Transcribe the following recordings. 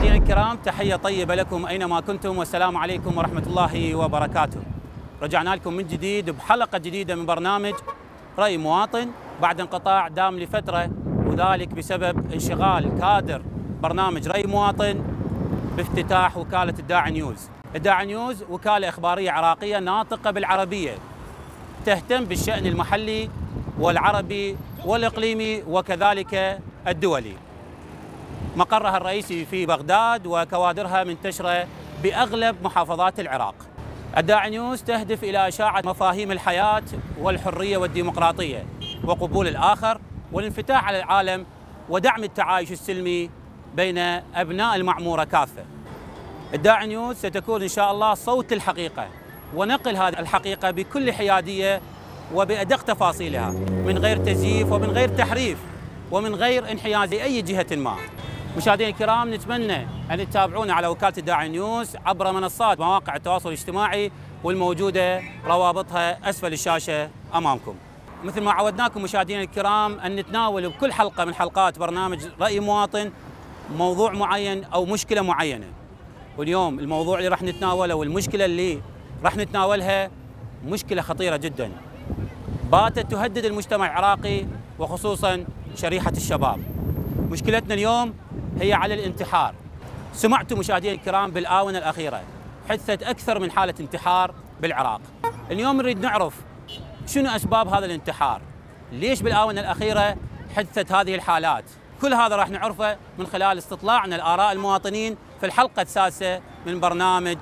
مشاهدينا الكرام تحية طيبة لكم أينما كنتم والسلام عليكم ورحمة الله وبركاته رجعنا لكم من جديد بحلقة جديدة من برنامج رأي مواطن بعد انقطاع دام لفترة وذلك بسبب انشغال كادر برنامج رأي مواطن بافتتاح وكالة الداعي نيوز الداعي نيوز وكالة إخبارية عراقية ناطقة بالعربية تهتم بالشأن المحلي والعربي والإقليمي وكذلك الدولي مقرها الرئيسي في بغداد وكوادرها منتشرة بأغلب محافظات العراق الداعي نيوز تهدف إلى إشاعة مفاهيم الحياة والحرية والديمقراطية وقبول الآخر والانفتاح على العالم ودعم التعايش السلمي بين أبناء المعمورة كافة الداعي نيوز ستكون إن شاء الله صوت الحقيقة ونقل هذه الحقيقة بكل حيادية وبأدق تفاصيلها من غير تزييف ومن غير تحريف ومن غير انحياز لأي جهة ما مشاهدينا الكرام نتمنى ان تتابعونا على وكاله الداعي نيوز عبر منصات مواقع التواصل الاجتماعي والموجوده روابطها اسفل الشاشه امامكم. مثل ما عودناكم مشاهدينا الكرام ان نتناول بكل حلقه من حلقات برنامج راي مواطن موضوع معين او مشكله معينه. واليوم الموضوع اللي راح نتناوله والمشكله اللي راح نتناولها مشكله خطيره جدا. باتت تهدد المجتمع العراقي وخصوصا شريحه الشباب. مشكلتنا اليوم هي على الانتحار سمعتم مشاهدينا الكرام بالآونة الأخيرة حدثت أكثر من حالة انتحار بالعراق اليوم نريد نعرف شنو أسباب هذا الانتحار ليش بالآونة الأخيرة حدثت هذه الحالات كل هذا راح نعرفه من خلال استطلاعنا لآراء المواطنين في الحلقة السادسة من برنامج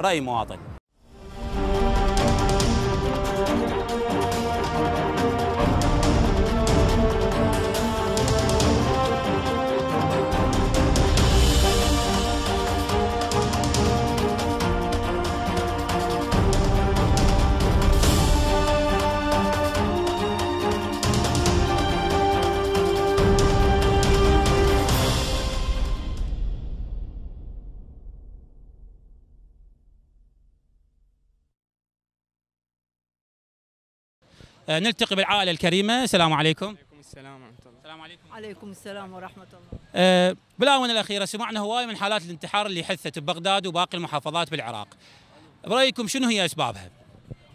رأي مواطن آه، نلتقي بالعائله الكريمه السلام عليكم عليكم السلام ورحمه الله السلام عليكم عليكم السلام ورحمه الله آه، بالاونه الاخيره سمعنا هواي من حالات الانتحار اللي حثت ببغداد وباقي المحافظات بالعراق برايكم شنو هي اسبابها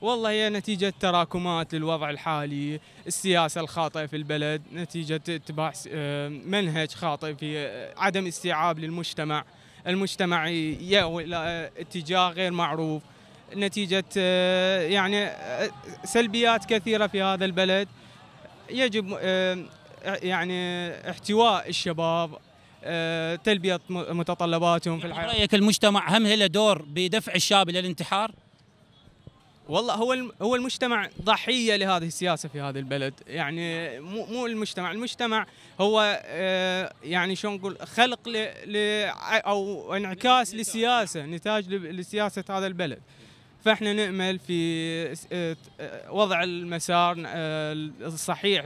والله هي نتيجة تراكمات للوضع الحالي السياسة الخاطئة في البلد نتيجة اتباع آه، منهج خاطئ في عدم استيعاب للمجتمع المجتمع يأوي إلى اتجاه غير معروف نتيجه آه، يعني آه، سلبيات كثيره في هذا البلد يجب آه، يعني احتواء الشباب تلبيه متطلباتهم في الحياه يعني رايك المجتمع هم له دور بدفع الشاب الى الانتحار والله هو هو المجتمع ضحيه لهذه السياسه في هذا البلد يعني مو مو المجتمع المجتمع هو يعني شلون نقول خلق ل او انعكاس للسياسه نتاج لسياسه هذا البلد فاحنا نامل في آه، آه، وضع المسار آه، الصحيح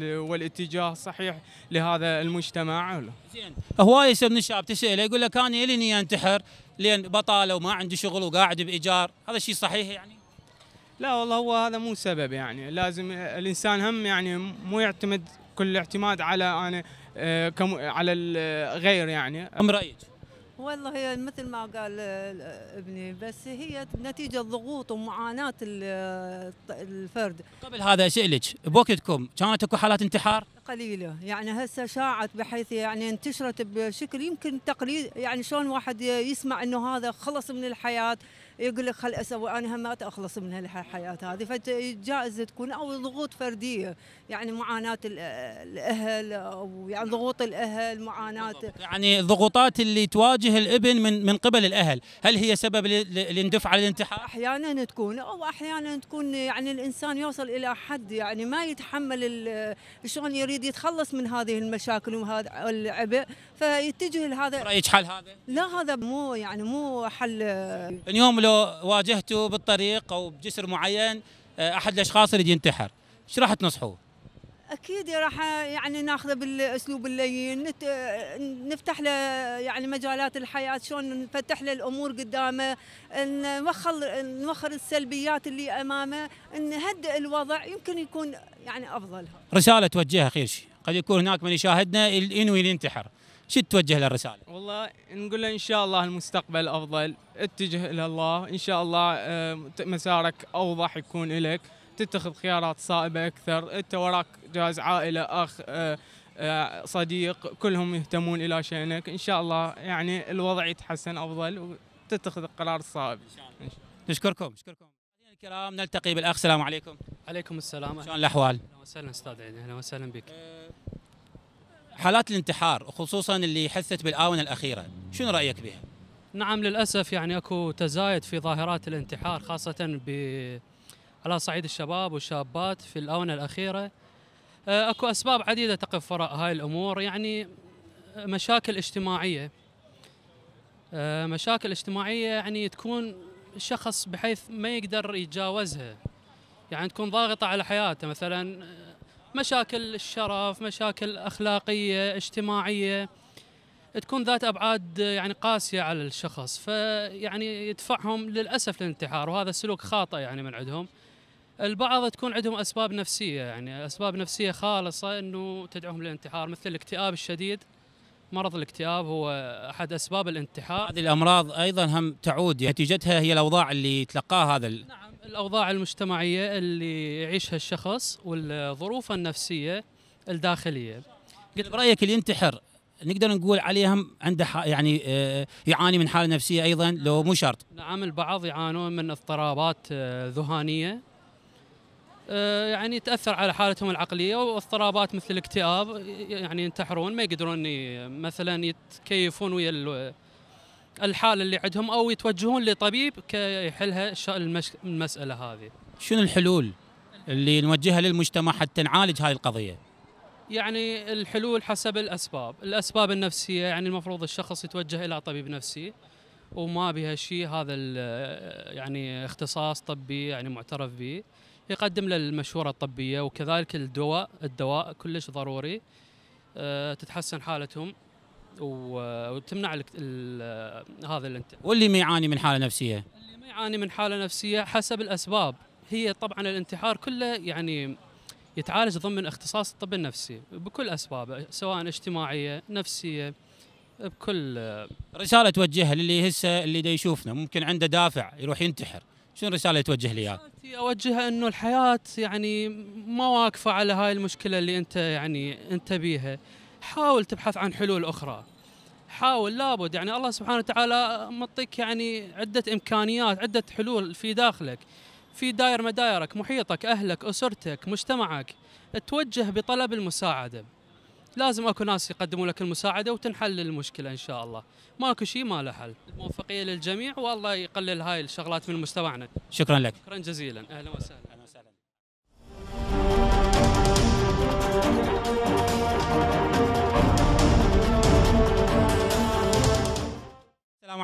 والاتجاه الصحيح لهذا المجتمع زين هواي يصير من الشباب تساله يقول لك انا لي انتحر لان بطاله وما عندي شغل وقاعد بايجار هذا شيء صحيح يعني لا والله هو هذا مو سبب يعني لازم الانسان هم يعني مو يعتمد كل الاعتماد على انا على الغير يعني ام رايك والله هي يعني مثل ما قال آه، ابني بس هي نتيجة ضغوط ومعاناة آه، الفرد قبل هذا أسألك بوقتكم كانت اكو حالات انتحار؟ قليلة يعني هسه شاعت بحيث يعني انتشرت بشكل يمكن تقليد يعني شلون واحد يسمع انه هذا خلص من الحياة يقول لك خل اسوي انا ما اخلص من هالحياه هذه فجائز تكون او ضغوط فرديه يعني معاناه الاهل او يعني ضغوط الاهل معاناه يعني الضغوطات اللي تواجه الابن من من قبل الاهل هل هي سبب للاندفاع للانتحار احيانا تكون او احيانا تكون يعني الانسان يوصل الى حد يعني ما يتحمل شلون يريد يتخلص من هذه المشاكل وهذا العبء فيتجه لهذا رايك حل هذا لا هذا مو يعني مو حل اليوم لو لو واجهته بالطريق او بجسر معين آه، احد الاشخاص اللي ينتحر ايش راح تنصحوه اكيد راح يعني ناخذه بالاسلوب اللين نفتح له يعني مجالات الحياه شلون نفتح له الامور قدامه نوخر نوخر السلبيات اللي امامه نهدئ الوضع يمكن يكون يعني افضل رساله توجهها خير شيء قد يكون هناك من يشاهدنا ينوي ينتحر شو توجه له الرساله؟ والله نقول له ان شاء الله المستقبل افضل، اتجه الى الله، ان شاء الله آه، مسارك اوضح يكون لك، تتخذ خيارات صائبه اكثر، انت وراك جاز عائله اخ آه، آه، صديق كلهم يهتمون الى شانك، ان شاء الله يعني الوضع يتحسن افضل وتتخذ القرار الصائب. ان شاء الله. نشكركم، نشكركم. الكرام نلتقي بالاخ، السلام عليكم. عليكم السلام. شلون الاحوال؟ اهلا وسهلا استاذ عيد، اهلا وسهلا بك. حالات الانتحار خصوصا اللي حثت بالاونه الاخيره شنو رايك بها نعم للاسف يعني اكو تزايد في ظاهرات الانتحار خاصه ب على صعيد الشباب والشابات في الاونه الاخيره آه، اكو اسباب عديده تقف وراء هاي الامور يعني آه، مشاكل اجتماعيه آه، مشاكل اجتماعيه يعني تكون الشخص بحيث ما يقدر يتجاوزها يعني تكون ضاغطه على حياته مثلا مشاكل الشرف مشاكل أخلاقية اجتماعية تكون ذات أبعاد يعني قاسية على الشخص فيعني يدفعهم للأسف للانتحار وهذا سلوك خاطئ يعني من عندهم البعض تكون عندهم أسباب نفسية يعني أسباب نفسية خالصة أنه تدعوهم للانتحار مثل الاكتئاب الشديد مرض الاكتئاب هو احد اسباب الانتحار هذه الامراض ايضا هم تعود يعني نتيجتها هي الاوضاع اللي تلقاها هذا نعم الأوضاع المجتمعية اللي يعيشها الشخص والظروف النفسية الداخلية قلت برأيك اللي ينتحر نقدر نقول عليهم عنده يعني آه، يعاني من حالة نفسية أيضا نعم. لو مو شرط نعم البعض يعانون من اضطرابات آه، ذهانية آه، يعني تأثر على حالتهم العقلية واضطرابات مثل الاكتئاب يعني ينتحرون ما يقدرون مثلا يتكيفون ويا الحاله اللي عندهم او يتوجهون لطبيب كي يحلها المساله هذه. شنو الحلول اللي نوجهها للمجتمع حتى نعالج هاي القضيه؟ يعني الحلول حسب الاسباب، الاسباب النفسيه يعني المفروض الشخص يتوجه الى طبيب نفسي وما بها شيء هذا يعني اختصاص طبي يعني معترف به يقدم له المشوره الطبيه وكذلك الدواء الدواء كلش ضروري أه، تتحسن حالتهم وتمنع لك هذا الانتحار واللي ما يعاني من حاله نفسيه اللي ما يعاني من حاله نفسيه حسب الاسباب هي طبعا الانتحار كله يعني يتعالج ضمن اختصاص الطب النفسي بكل اسبابه سواء اجتماعيه نفسيه بكل رساله توجهها للي هسه اللي دا يشوفنا ممكن عنده دافع يروح ينتحر شنو الرساله توجه لي اياها؟ اوجهها انه الحياه يعني ما واقفه على هاي المشكله اللي انت يعني انت بيها حاول تبحث عن حلول أخرى حاول لابد يعني الله سبحانه وتعالى مطيك يعني عدة إمكانيات عدة حلول في داخلك في داير مدايرك محيطك أهلك أسرتك مجتمعك توجه بطلب المساعدة لازم اكو ناس يقدمون لك المساعده وتنحل المشكله ان شاء الله ماكو شيء ما له حل موفقيه للجميع والله يقلل هاي الشغلات من مجتمعنا شكرا لك شكرا جزيلا اهلا وسهلا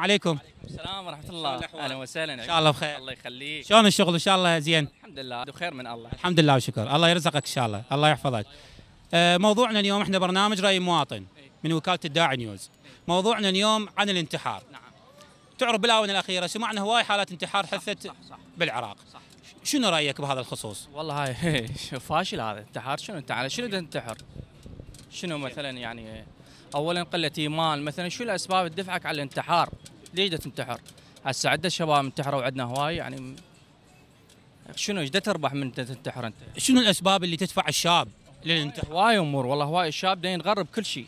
عليكم السلام ورحمه الله اهلا وسهلا ان شاء الله بخير الله يخليك شلون الشغل ان شاء الله زين الحمد لله بخير من الله الحمد لله وشكر الله يرزقك ان شاء الله الله يحفظك آه، موضوعنا اليوم احنا برنامج راي مواطن من وكاله الداعي نيوز موضوعنا اليوم عن الانتحار نعم تعرف بالاونه الاخيره سمعنا هواي حالات انتحار حثت بالعراق صح. شنو رايك بهذا الخصوص؟ والله هاي فاشل هذا انتحار شنو انت على شنو تنتحر؟ شنو مثلا يعني اولا قله ايمان مثلا شو الاسباب دفعك على الانتحار؟ ليش دا تنتحر؟ هسه عندنا شباب انتحروا وعندنا هواي يعني شنو ايش تربح من تنتحر انت؟ شنو الاسباب اللي تدفع الشاب للانتحار؟ هواي امور والله هواي الشاب دا ينغر بكل شيء.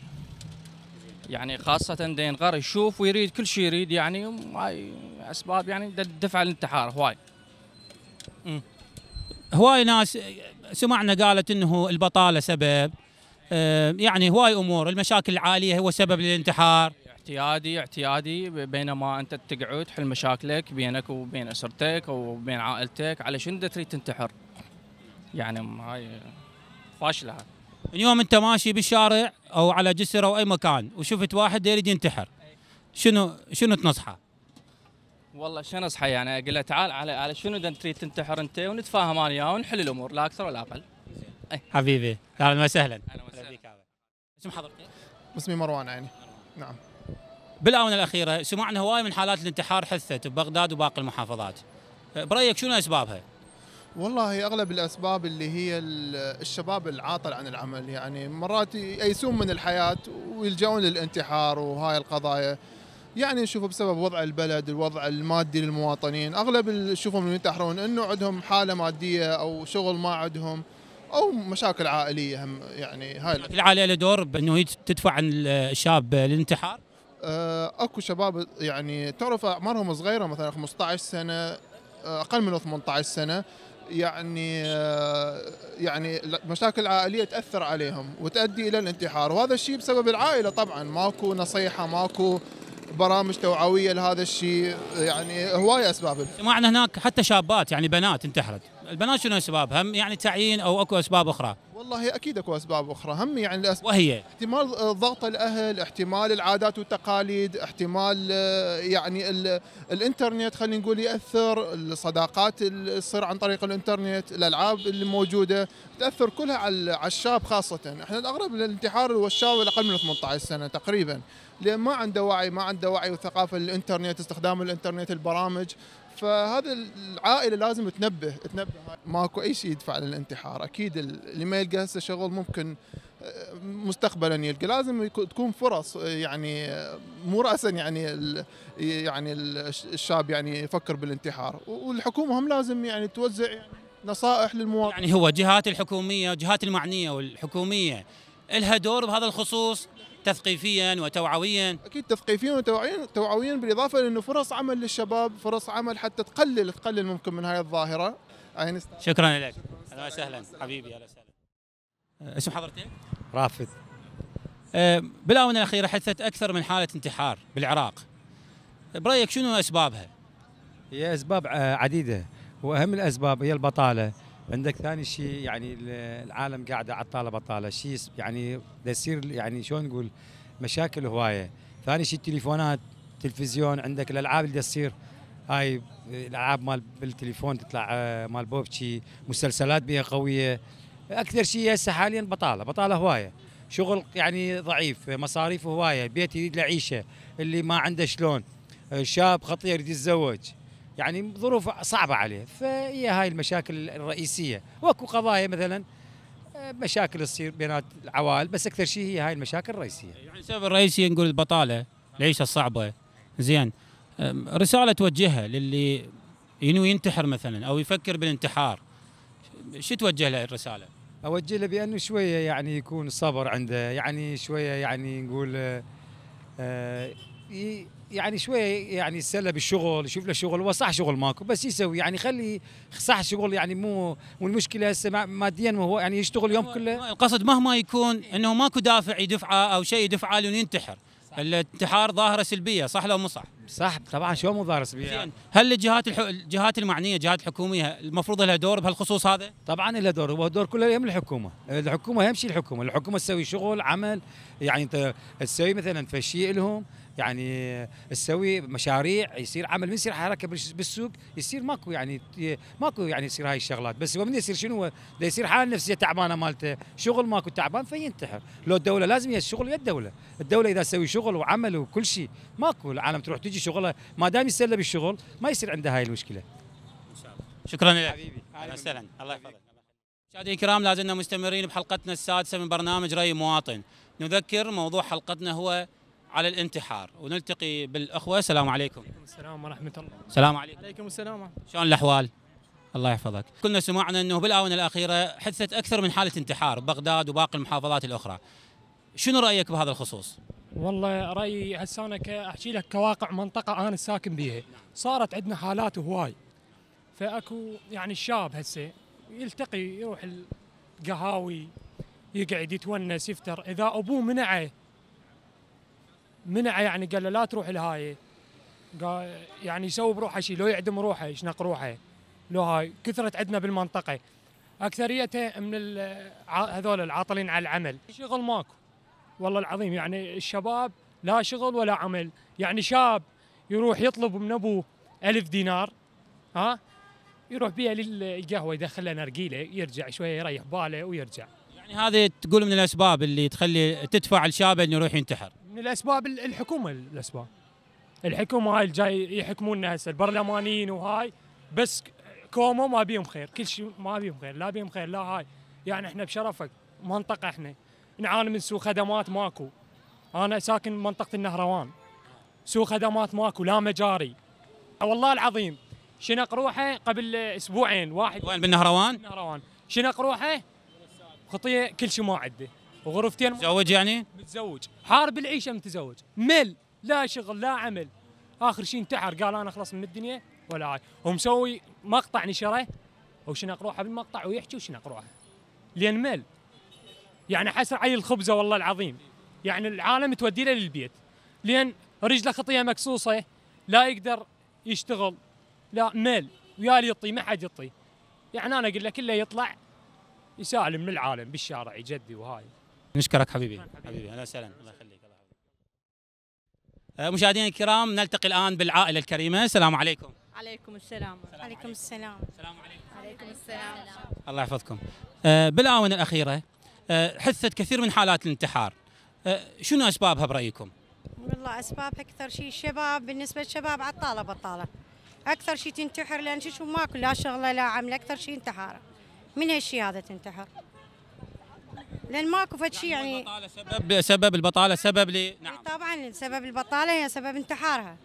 يعني خاصة دا ينغر يشوف ويريد كل شيء يريد يعني هاي اسباب يعني تدفع الانتحار هواي. هواي ناس سمعنا قالت انه البطالة سبب آه، يعني هواي امور المشاكل العالية هو سبب للانتحار اعتيادي اعتيادي بينما انت تقعد تحل مشاكلك بينك وبين اسرتك وبين عائلتك على شنو تريد تنتحر يعني هاي فاشله اليوم انت ماشي بالشارع او على جسر او اي مكان وشفت واحد يريد ينتحر شنو شنو تنصحه؟ والله شنو نصحه يعني اقول له تعال على على شنو تريد تنتحر انت ونتفاهم انا وياه ونحل الامور لا اكثر ولا اقل. حبيبي اهلا وسهلا. اهلا وسهلا. اسم حضرتك؟ اسمي مروان عيني. نعم. بالاونه الاخيره سمعنا هواي من حالات الانتحار حثت ببغداد وباقي المحافظات برايك شنو اسبابها والله اغلب الاسباب اللي هي الشباب العاطل عن العمل يعني مرات يأيسون من الحياه ويلجؤون للانتحار وهاي القضايا يعني نشوفه بسبب وضع البلد الوضع المادي للمواطنين اغلب اللي نشوفهم ينتحرون انه عندهم حاله ماديه او شغل ما عندهم او مشاكل عائليه هم يعني هاي العائله العائليه دور بانه تدفع عن الشاب للانتحار آه، اكو شباب يعني تعرف اعمارهم صغيره مثلا 15 سنه آه، اقل من 18 سنه يعني آه، يعني مشاكل عائليه تاثر عليهم وتؤدي الى الانتحار وهذا الشيء بسبب العائله طبعا ماكو نصيحه ماكو برامج توعويه لهذا الشيء يعني هوايه اسباب سمعنا هناك حتى شابات يعني بنات انتحرت البنات شنو اسباب؟ هم يعني تعيين او اكو اسباب اخرى؟ والله اكيد اكو اسباب اخرى، هم يعني الأسباب وهي احتمال آه، ضغط الاهل، احتمال العادات والتقاليد، احتمال آه، يعني ال... الانترنت خلينا نقول ياثر، الصداقات اللي تصير عن طريق الانترنت، الالعاب اللي موجوده تاثر كلها على الشاب خاصه، احنا الاغلب للانتحار هو الشاب الاقل من 18 سنه تقريبا، لان ما عنده وعي، ما عنده وعي وثقافه الانترنت استخدام الانترنت، البرامج، فهذا العائله لازم تنبه تنبه ماكو اي شيء يدفع للانتحار اكيد اللي ما يلقى هسه شغل ممكن آه، مستقبلا يلقى لازم تكون فرص آه، يعني آه، مو راسا يعني يعني الشاب يعني يفكر بالانتحار والحكومه هم لازم يعني توزع يعني نصائح للمواطن يعني هو جهات الحكوميه جهات المعنيه والحكوميه لها دور بهذا الخصوص تثقيفيا وتوعويا اكيد تثقيفيا وتوعويا توعويا بالاضافه لانه فرص عمل للشباب فرص عمل حتى تقلل تقلل ممكن من هاي الظاهره شكرا لك اهلا وسهلا حبيبي اهلا وسهلا أه، اسم حضرتك؟ رافد أه، بالاونه الاخيره حدثت اكثر من حاله انتحار بالعراق برايك شنو اسبابها؟ هي اسباب عديده واهم الاسباب هي البطاله عندك ثاني شيء يعني العالم قاعده عطاله بطاله شيء يعني دا يصير يعني شلون نقول مشاكل هوايه ثاني شيء التليفونات تلفزيون عندك الالعاب اللي تصير هاي الالعاب مال بالتليفون تطلع آه، مال بوبشي مسلسلات بها قويه اكثر شيء هسه حاليا بطاله بطاله هوايه شغل يعني ضعيف مصاريف هوايه بيت يريد لعيشه اللي ما عنده شلون آه، شاب خطير يريد يتزوج يعني ظروف صعبه عليه فهي هاي المشاكل الرئيسيه واكو قضايا مثلا آه، مشاكل تصير بين العوائل بس اكثر شيء هي هاي المشاكل الرئيسيه يعني السبب الرئيسي نقول البطاله العيشه الصعبه زين رساله توجهها للي ينوي ينتحر مثلا او يفكر بالانتحار شو توجه له الرساله اوجه له بانه شويه يعني يكون صبر عنده يعني شويه يعني نقول آه, آه، يعني شوي يعني يتسلى بالشغل يشوف له شغل هو صح شغل ماكو بس يسوي يعني خلي صح شغل يعني مو والمشكله هسه ماديا وهو يعني يشتغل يوم كله القصد مهما يكون انه ماكو دافع يدفعه او شيء يدفعه لين ينتحر الانتحار ظاهره سلبيه صح لو مو صح؟ صح طبعا شو مو ظاهره سلبيه يعني. هل الجهات الحو... الجهات المعنيه الجهات الحكوميه المفروض لها دور بهالخصوص هذا؟ طبعا لها دور هو دور كله يم الحكومه، الحكومه يمشي الحكومه، الحكومه تسوي شغل عمل يعني انت تسوي مثلا تفشي لهم يعني تسوي مشاريع يصير عمل من يصير حركه بالسوق يصير ماكو يعني ماكو يعني يصير هاي الشغلات بس هو من يصير شنو يصير حاله نفسيه تعبانه مالته شغل ماكو تعبان فينتحر لو الدوله لازم هي الشغل يا الدوله الدوله اذا تسوي شغل وعمل وكل شيء ماكو العالم تروح تجي شغلها ما دام يسلب بالشغل ما يصير عنده هاي المشكله شكرا لك حبيبي اهلا الله يحفظك مشاهدينا الكرام لازلنا مستمرين بحلقتنا السادسه من برنامج رأي مواطن نذكر موضوع حلقتنا هو على الانتحار ونلتقي بالاخوه السلام عليكم. السلام ورحمه الله. السلام عليكم. عليكم السلام. شلون الاحوال؟ الله يحفظك. كلنا سمعنا انه بالاونه الاخيره حدثت اكثر من حاله انتحار بغداد وباقي المحافظات الاخرى. شنو رايك بهذا الخصوص؟ والله رايي هسه انا احكي لك كواقع منطقه انا ساكن بيها، صارت عندنا حالات هواي. فاكو يعني الشاب هسه يلتقي يروح القهاوي يقعد يتونس يفتر اذا ابوه منعه منع يعني قال له لا تروح لهاي يعني يسوي بروحه شيء لو يعدم روحه يشنق روحه لو هاي كثرت عندنا بالمنطقه اكثريتها من هذول العاطلين على العمل شغل ماكو والله العظيم يعني الشباب لا شغل ولا عمل يعني شاب يروح يطلب من ابوه ألف دينار ها يروح بيها للقهوه لها نرجيله يرجع شويه يريح باله ويرجع يعني هذه تقول من الاسباب اللي تخلي تدفع الشاب انه يروح ينتحر من يعني الاسباب الحكومه الاسباب الحكومه هاي الجاي يحكموننا هسه البرلمانيين وهاي بس كومو ما بيهم خير كل شيء ما بيهم خير لا بيهم خير لا هاي يعني احنا بشرفك منطقه احنا نعاني من سوء خدمات ماكو انا ساكن منطقه النهروان سوء خدمات ماكو لا مجاري والله العظيم شنق روحه قبل اسبوعين واحد وين بالنهروان؟ بالنهروان شنق روحه خطيه كل شيء ما عنده وغرفتين متزوج يعني؟ متزوج حارب العيشه متزوج مل لا شغل لا عمل اخر شيء انتحر قال انا اخلص من الدنيا ولا هاي ومسوي مقطع نشره وشنق روحه بالمقطع ويحكي وشنق روحه لان مل يعني حسر علي الخبزه والله العظيم يعني العالم تودي له للبيت لان رجله خطيه مكسوسه لا يقدر يشتغل لا مل ويا لي يطي ما حد يطي يعني انا اقول لك كله يطلع يسالم للعالم بالشارع يجدي وهاي نشكرك حبيبي حبيبي اهلا وسهلا الله يخليك الله آه، مشاهدينا الكرام نلتقي الان بالعائله الكريمه السلام عليكم عليكم السلام عليكم السلام السلام عليكم عليكم السلام الله يحفظكم آه، بالاونه الاخيره آه، حثت كثير من حالات الانتحار شنو اسبابها برايكم والله اسباب اكثر شيء الشباب بالنسبه للشباب عطاله بطاله اكثر شيء تنتحر لان شو ماكو لا شغله لا عمل اكثر شيء انتحار من هالشيء هذا تنتحر لان ماكو فد شيء يعني, البطاله سبب سبب البطاله سبب ل نعم طبعا سبب البطاله هي سبب انتحارها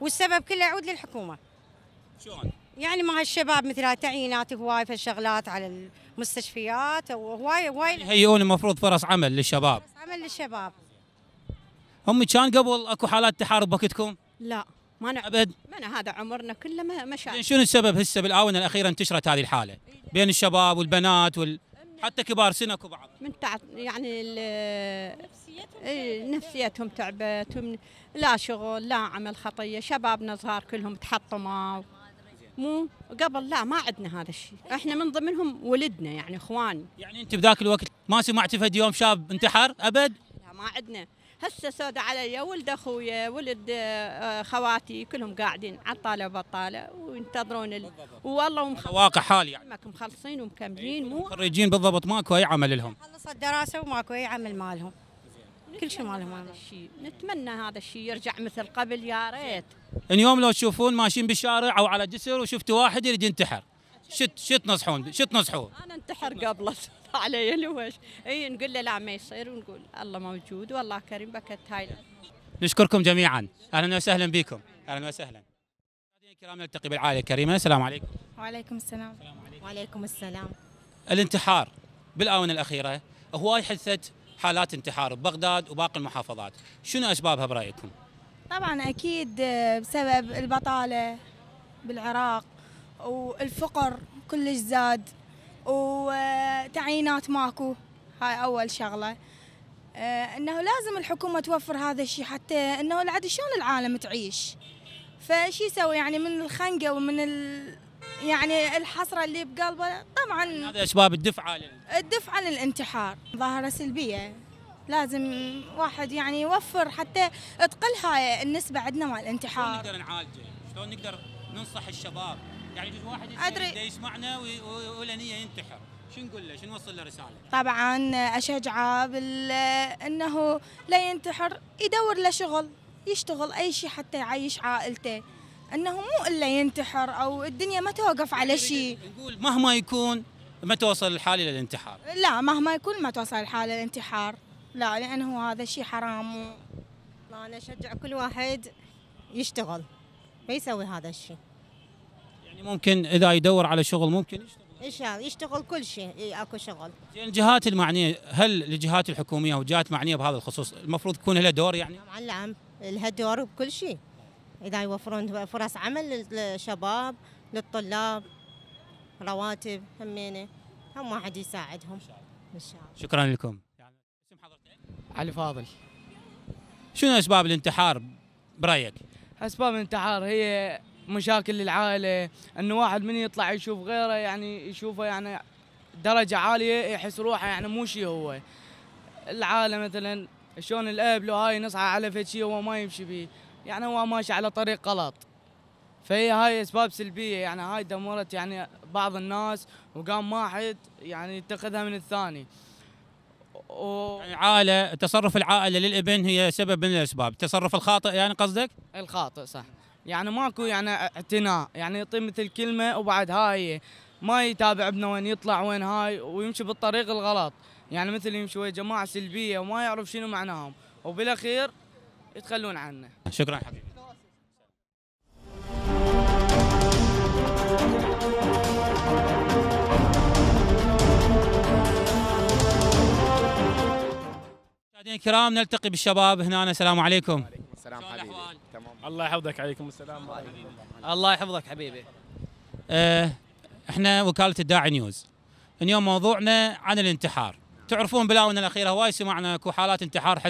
والسبب كله يعود للحكومه شلون؟ يعني ما هالشباب مثل تعيينات هواي فالشغلات على المستشفيات وهواي هواي يهيئون يعني المفروض فرص عمل للشباب فرص عمل للشباب امي كان قبل اكو حالات تحارب بوقتكم؟ لا ما نعرف ابد ما هذا عمرنا كله ما مشاكل شنو السبب هسه بالاونه الاخيره انتشرت هذه الحاله بين الشباب والبنات وال حتى كبار سن اكو بعض من تعب يعني إيه، نفسيتهم نفسيتهم تعبت لا شغل لا عمل خطيه شبابنا صغار كلهم تحطموا مو قبل لا ما عندنا هذا الشيء احنا من ضمنهم ولدنا يعني اخواني يعني انت بذاك الوقت ما سمعتي فد يوم شاب انتحر ابد لا ما عندنا هسه سود علي ولد اخويا ولد آه، آه، خواتي كلهم قاعدين على الطاله بطاله وينتظرون ال... والله واقع حالي يعني مخلصين ومكملين مو خريجين بالضبط ماكو اي عمل لهم خلصوا الدراسه وماكو اي عمل مالهم كل شيء مالهم هذا الشيء نتمنى هذا الشيء يرجع مثل قبل يا ريت اليوم لو تشوفون ماشيين بالشارع او على جسر وشفتوا واحد يريد ينتحر شت شو تنصحون شو تنصحون انا انتحر قبله علي الوش اي نقول له لا ما يصير ونقول الله موجود والله كريم بكت هاي نشكركم جميعا اهلا وسهلا بكم اهلا وسهلا الكرام نلتقي بالعائله الكريمه السلام عليكم وعليكم السلام عليكم. وعليكم السلام الانتحار بالاونه الاخيره هواي حدثت حالات انتحار ببغداد وباقي المحافظات شنو اسبابها برايكم طبعا اكيد آه، بسبب البطاله بالعراق والفقر كلش زاد وتعيينات ماكو هاي اول شغله آه، انه لازم الحكومه توفر هذا الشيء حتى انه العد شلون العالم تعيش فشي يسوي يعني من الخنقه ومن ال... يعني الحسره اللي بقلبه طبعا هذا اسباب الدفعه الدفعه للانتحار ظاهره سلبيه لازم واحد يعني يوفر حتى تقل هاي النسبه عندنا مال الانتحار شلون نقدر نعالجه شلون نقدر ننصح الشباب يعني يجوز واحد أدري. يسمعنا ويقول نيه ينتحر شو نقول له شو نوصل له رساله طبعا اشجعه بال انه لا ينتحر يدور له شغل يشتغل اي شيء حتى يعيش عائلته انه مو الا ينتحر او الدنيا ما توقف على يعني شيء نقول مهما يكون ما توصل الحال الى الانتحار لا مهما يكون ما توصل الحال الى الانتحار لا لانه هذا شيء حرام و... انا اشجع كل واحد يشتغل ما يسوي هذا الشيء ممكن اذا يدور على شغل ممكن يشتغل ان شاء الله يشتغل كل شيء اكو شغل. زين الجهات المعنيه هل الجهات الحكوميه الجهات المعنيه بهذا الخصوص المفروض تكون لها دور يعني؟ معلم نعم لها دور بكل شيء. اذا يوفرون فرص عمل للشباب للطلاب رواتب همينه هم واحد يساعدهم ان شاء الله. شكرا لكم. اسم حضرتك؟ علي فاضل. شنو اسباب الانتحار برايك؟ اسباب الانتحار هي مشاكل العائله انه واحد من يطلع يشوف غيره يعني يشوفه يعني درجه عاليه يحس روحه يعني مو شيء هو العائله مثلا شلون الاب لو هاي نصعه على فد شيء هو ما يمشي به يعني هو ماشي على طريق غلط فهي هاي اسباب سلبيه يعني هاي دمرت يعني بعض الناس وقام واحد يعني يتخذها من الثاني و... يعني عائله تصرف العائله للابن هي سبب من الاسباب التصرف الخاطئ يعني قصدك الخاطئ صح يعني ماكو يعني اعتناء يعني يطيب مثل كلمه وبعد هاي ما يتابع ابنه وين يطلع وين هاي ويمشي بالطريق الغلط يعني مثل يمشي ويا جماعه سلبيه وما يعرف شنو معناهم وبالاخير يتخلون عنه شكرا حبيبي مشاهدينا الكرام نلتقي بالشباب هنا السلام عليكم السلام عليكم الله يحفظك عليكم السلام الله يحفظك حبيبي أه احنا وكاله الداعي نيوز اليوم موضوعنا عن الانتحار تعرفون بالاونه الاخيره هواي سمعنا اكو حالات انتحار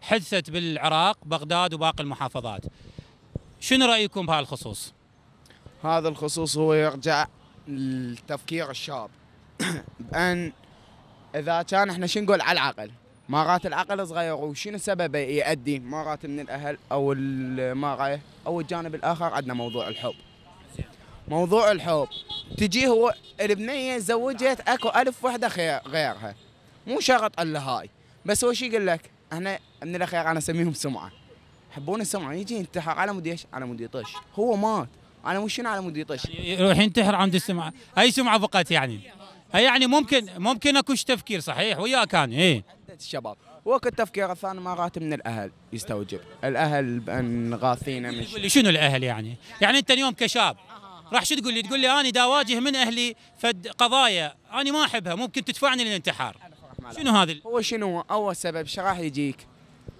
حدثت بالعراق بغداد وباقي المحافظات شنو رايكم بهذا الخصوص هذا الخصوص هو يرجع لتفكير الشاب بان اذا كان احنا شو نقول على العقل مرات العقل صغير وشنو سببه يؤدي مرات من الاهل او المراه او الجانب الاخر عندنا موضوع الحب موضوع الحب تجي هو البنيه زوجت اكو الف وحده خير غيرها مو شرط الا هاي بس هو شو يقول لك احنا من الاخير انا اسميهم سمعه يحبون السمعه يجي ينتحر على مود ايش؟ على مود يطش هو مات على مود شنو على مود يطش يعني يروح ينتحر عند السمعه اي سمعه فقط يعني اي يعني ممكن ممكن اكو تفكير صحيح وياك كان ايه الشباب وقت تفكير الثاني مرات من الاهل يستوجب الاهل بان غاثينا من شنو الاهل يعني يعني انت اليوم كشاب راح شو تقول لي تقول لي انا دا اواجه من اهلي فد قضايا انا ما احبها ممكن تدفعني للانتحار شنو هذا هو شنو اول سبب ايش راح يجيك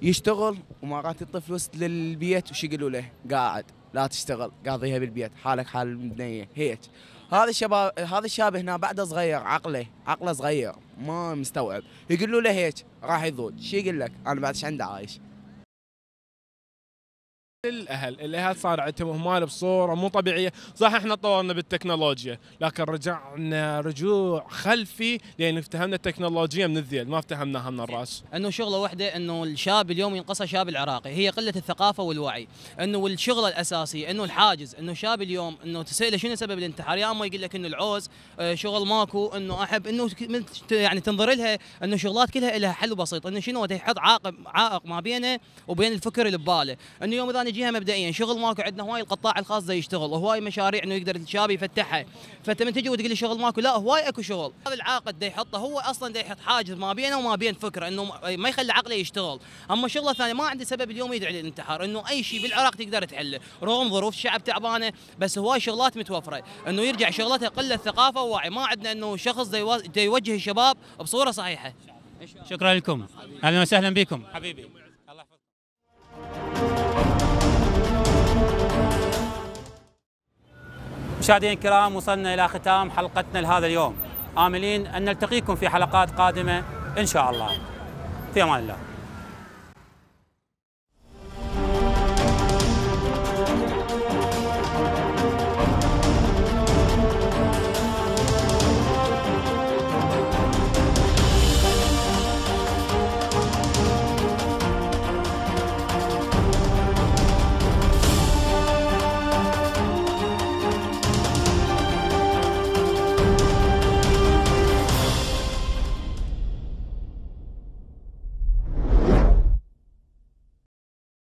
يشتغل ومرات يطلع فلوس للبيت وش يقولوا له قاعد لا تشتغل قاضيها بالبيت حالك حال البنيه هيك هذا الشباب هذا الشاب هنا بعده صغير عقله عقله صغير ما مستوعب يقول له لهيك راح يضوج شو يقول لك انا بعد ايش عندي عايش الاهل الاهل صار عندهم اهمال بصوره مو طبيعيه صح احنا تطورنا بالتكنولوجيا لكن رجعنا رجوع خلفي لان افتهمنا التكنولوجيا من الذيل ما افتهمناها من الراس انه شغله واحده انه الشاب اليوم ينقصه شاب العراقي هي قله الثقافه والوعي انه والشغله الاساسيه انه الحاجز انه شاب اليوم انه تساله شنو سبب الانتحار يا اما يقول لك انه العوز آه، شغل ماكو انه احب انه يعني تنظر لها انه شغلات كلها لها حل بسيط انه شنو يحط عائق ما بينه وبين الفكر اللي بباله انه يوم اذا انا جهه مبدئيا شغل ماكو عندنا هواي القطاع الخاص زي يشتغل هواي مشاريع انه يقدر الشاب يفتحها فانت من تجي وتقول لي شغل ماكو لا هواي اكو شغل هذا العاقد دا يحطه هو اصلا دا يحط حاجز ما بينه وما بين فكره انه ما يخلي عقله يشتغل اما شغله ثانيه ما عنده سبب اليوم يدعي للانتحار انه اي شيء بالعراق تقدر تحله رغم ظروف الشعب تعبانه بس هواي شغلات متوفره انه يرجع شغلته قله ثقافه ووعي ما عندنا انه شخص دا يوجه الشباب بصوره صحيحه شكرا لكم اهلا وسهلا بكم حبيبي الله يحفظكم مشاهدينا الكرام وصلنا إلى ختام حلقتنا لهذا اليوم آملين أن نلتقيكم في حلقات قادمة إن شاء الله في أمان الله